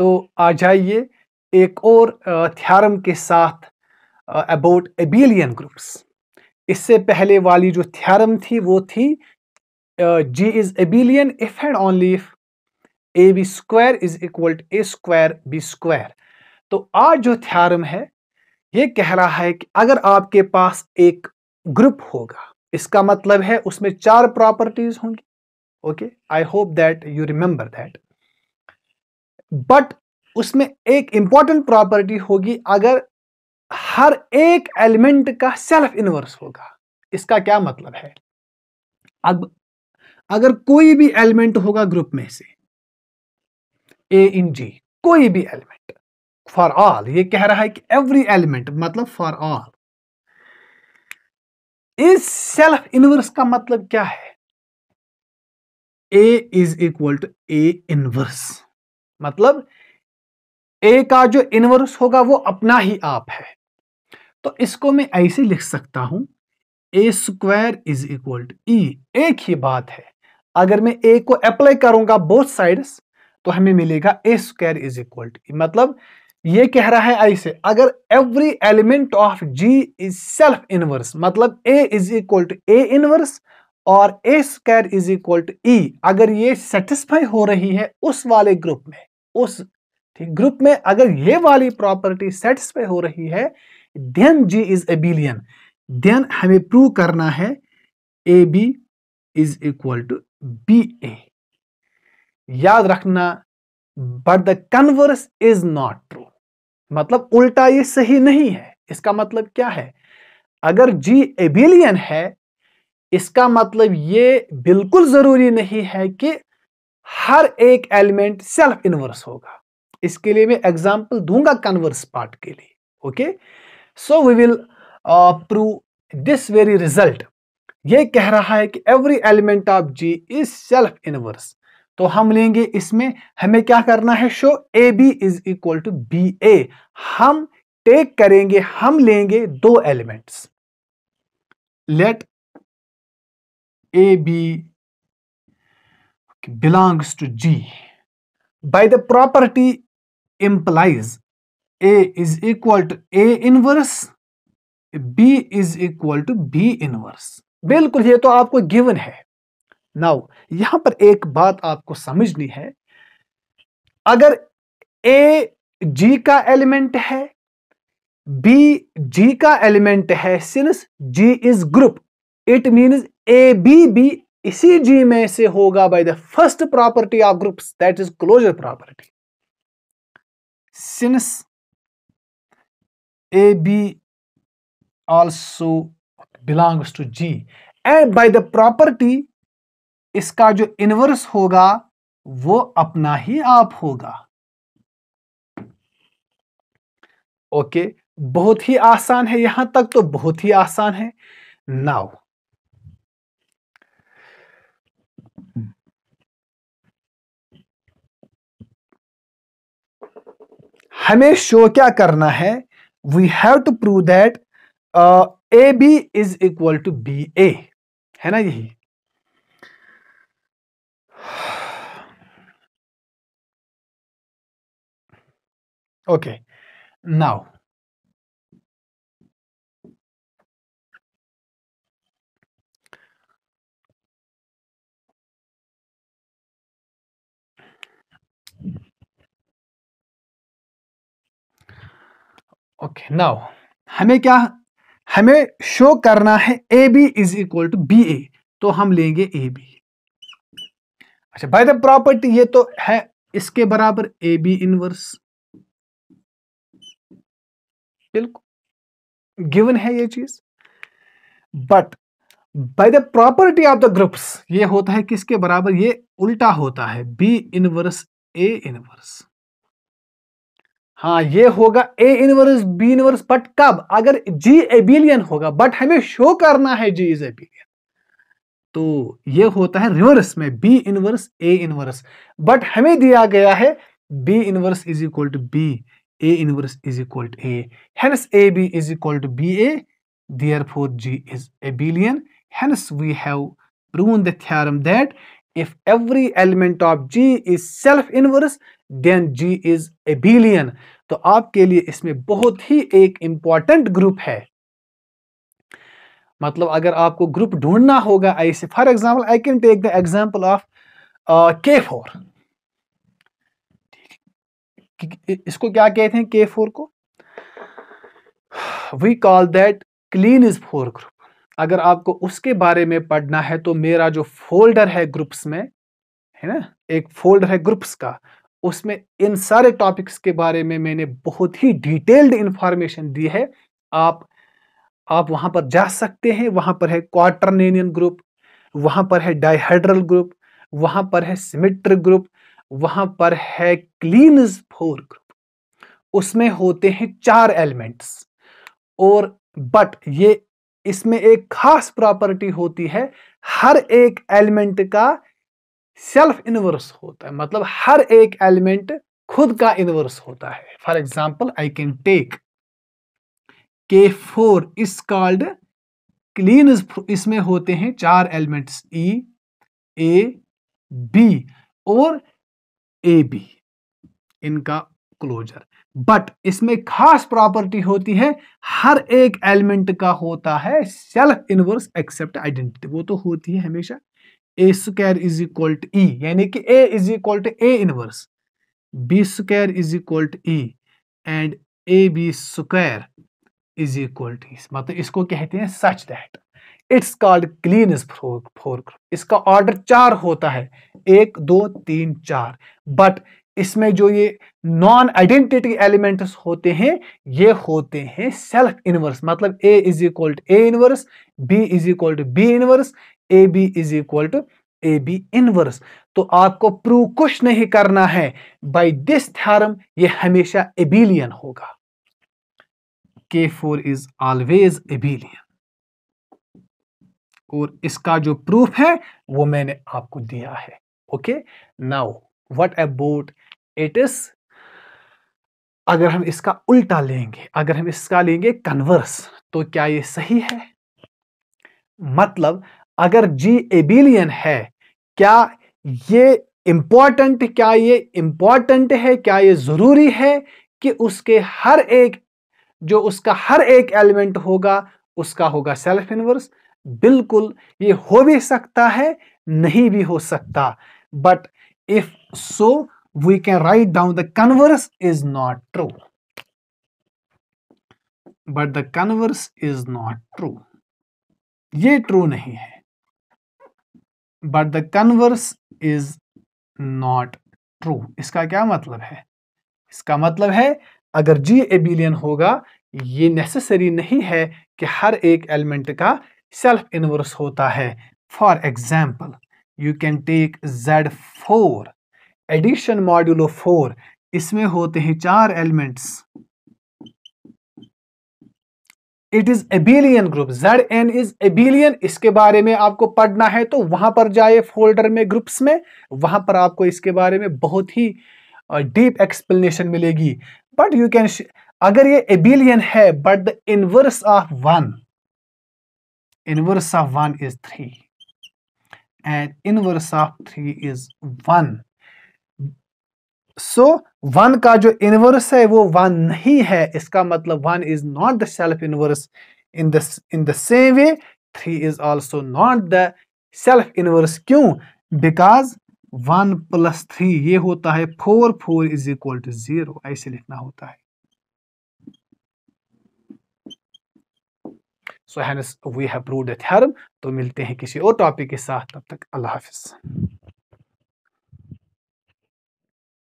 तो आ जाइए एक और थ्योरम के साथ अबाउट एबिलियन ग्रुप्स इससे पहले वाली जो थ्योरम थी वो थी G is abelian if and only if a B square is equal to a square b square तो आज जो थ्योरम है ये कह रहा है कि अगर आपके पास एक ग्रुप होगा इसका मतलब है उसमें चार प्रॉपर्टीज होंगी okay I hope that you remember that but उसमें एक इंपॉर्टेंट प्रॉपर्टी होगी अगर हर एक एलिमेंट का सेल्फ इनवर्स होगा इसका क्या मतलब है अब अगर कोई भी एलिमेंट होगा ग्रुप में से ए इन जी कोई भी एलिमेंट फॉर ऑल ये कह रहा है कि एवरी एलिमेंट मतलब फॉर ऑल इस सेल्फ इनवर्स का मतलब क्या है a is equal to A inverse मतलब ए का जो इनवर्स होगा वो अपना ही आप है तो इसको मैं ऐसे लिख सकता हूं a square is equal to e एक ही बात है अगर मैं ए को अप्लाई करूंगा बोथ साइड्स तो हमें मिलेगा a square is equal to मतलब ये कह रहा है ऐसे अगर every element of G is self inverse मतलब ए is equal to A inverse और a square is equal to e अगर ये सेटिस्फाई हो रही है उस वाले ग्रुप में उस ग्रुप में अगर ये वाली प्रॉपर्टी सेटिस्फाई हो रही है then G is abelian then हमें प्रूव करना है A B is equal to B a याद रखना but the converse is not true मतलब उल्टा ये सही नहीं है इसका मतलब क्या है अगर जी एबिलियन है इसका मतलब ये बिल्कुल ज़रूरी नहीं है कि हर एक एलिमेंट सेल्फ इनवर्स होगा इसके लिए मैं एग्जाम्पल दूंगा कन्वर्स पार्ट के लिए okay so we will prove this very result ये कह रहा है कि every element of G is self inverse तो हम लेंगे इसमें हमें क्या करना है show a B is equal to B a हम टेक करेंगे हम लेंगे दो elements let a b belongs to G. By the property implies A is equal to A inverse, B is equal to B inverse. बिल्कुल ये तो आपको given है नाउ यहां पर एक बात आपको समझनी है अगर ए जी का एलिमेंट है बी जी का एलिमेंट है since G is group it means a b b इसी जी में से होगा by the first property of groups that is closure property since a b also belongs to G and by the property इसका जो inverse होगा वो अपना ही आप होगा ओके okay, बहुत ही आसान है यहां तक तो बहुत ही आसान है नाउ हमें शो क्या करना है we have to prove that A B is equal to B A है ना यही okay नाउ ओके नाउ हमें क्या हमें शो करना है A B is equal to B A तो हम लेंगे ए बी अच्छा बाय द प्रॉपर्टी ये तो है इसके बराबर ए बी इनवर्स बिल्कुल गिवन है ये चीज but by the property of the groups ये होता है किसके बराबर ये उल्टा होता है बी इनवर्स ए इनवर्स हाँ ये होगा A inverse B inverse but कब अगर जी एबिलियन होगा बट हमें शो करना है जी इज एबिलियन तो ये होता है रिवर्स में B inverse A inverse but हमें दिया गया है B inverse is equal to B A inverse is equal to A hence A B is equal to B A therefore G is abelian hence we have proven the theorem that if every element of G is self inverse then G is abelian तो आपके लिए इसमें बहुत ही एक important group है मतलब अगर आपको ग्रुप ढूंढना होगा ऐसे for example I can take the example of K four इसको क्या कहते हैं के फोर को we call that Klein is four group अगर आपको उसके बारे में पढ़ना है तो मेरा जो फोल्डर है ग्रुप्स में है ना एक फोल्डर है ग्रुप्स का उसमें इन सारे टॉपिक्स के बारे में मैंने बहुत ही डिटेल्ड इंफॉर्मेशन दी है आप आप वहां पर जा सकते हैं वहां पर है क्वार्टरनेनियन ग्रुप वहां पर है डाइहाइड्रल ग्रुप वहां पर है सिमिट्र ग्रुप वहां पर है क्लीन फोर ग्रुप उसमें होते हैं चार एलिमेंट्स और बट ये इसमें एक खास प्रॉपर्टी होती है हर एक एलिमेंट का सेल्फ इनवर्स होता है मतलब हर एक एलिमेंट खुद का इनवर्स होता है for example I can take K four is called Klein इसमें होते हैं चार एलिमेंट्स ई ए बी और ए बी इनका क्लोजर बट इसमें खास प्रॉपर्टी होती है हर एक एलिमेंट का होता है सेल्फ इनवर्स एक्सेप्ट आइडेंटिटी वो तो होती है हमेशा A square is equal to E यानी कि A is equal to A inverse B square is equal to E and A B square is equal to मतलब इसको कहते हैं such that it's called Klein is four इसका order चार होता है एक दो तीन चार बट इसमें जो ये नॉन आइडेंटिटी एलिमेंट्स होते हैं ये होते हैं सेल्फ इनवर्स मतलब ए is equal to A inverse B is equal to B inverse A B is equal to A B inverse तो आपको प्रूव कुछ नहीं करना है बाय दिस थ्योरम ये हमेशा एबिलियन होगा के फोर इज ऑलवेज एबिलियन और इसका जो प्रूफ है वो मैंने आपको दिया है okay now what about it is अगर हम इसका उल्टा लेंगे अगर हम इसका लेंगे कन्वर्स तो क्या ये सही है मतलब अगर जी एबिलियन है क्या ये इंपॉर्टेंट क्या ये इम्पॉर्टेंट है क्या ये ज़रूरी है कि उसके हर एक जो उसका हर एक एलिमेंट होगा उसका होगा सेल्फ इनवर्स बिल्कुल ये हो भी सकता है नहीं भी हो सकता but If so, we can write down the converse is not true. But the converse is not true. ye true nahi hai But the converse is not true. iska kya matlab hai iska matlab hai agar g abelian hoga ye necessary nahi hai ki har ek element ka self inverse hota hai for example you take Z Z4 addition modulo four इसमें होते हैं चार elements it is abelian group Z N is abelian इसके बारे में आपको पढ़ना है तो वहां पर जाए फोल्डर में ग्रुप्स में वहां पर आपको इसके बारे में बहुत ही डीप एक्सप्लेनेशन मिलेगी बट यू कैन अगर ये एबिलियन है but the inverse of one inverse of one is three and inverse of three is one so one का जो इनवर्स है वो वन नहीं है इसका मतलब one is not the self inverse in the in the same way three is also not the self inverse क्यों because one plus three ये होता है four four is equal to zero ऐसे लिखना होता है So hence we have proved the theorem तो मिलते हैं किसी और टॉपिक के साथ तब तक अल्लाह हाफिज़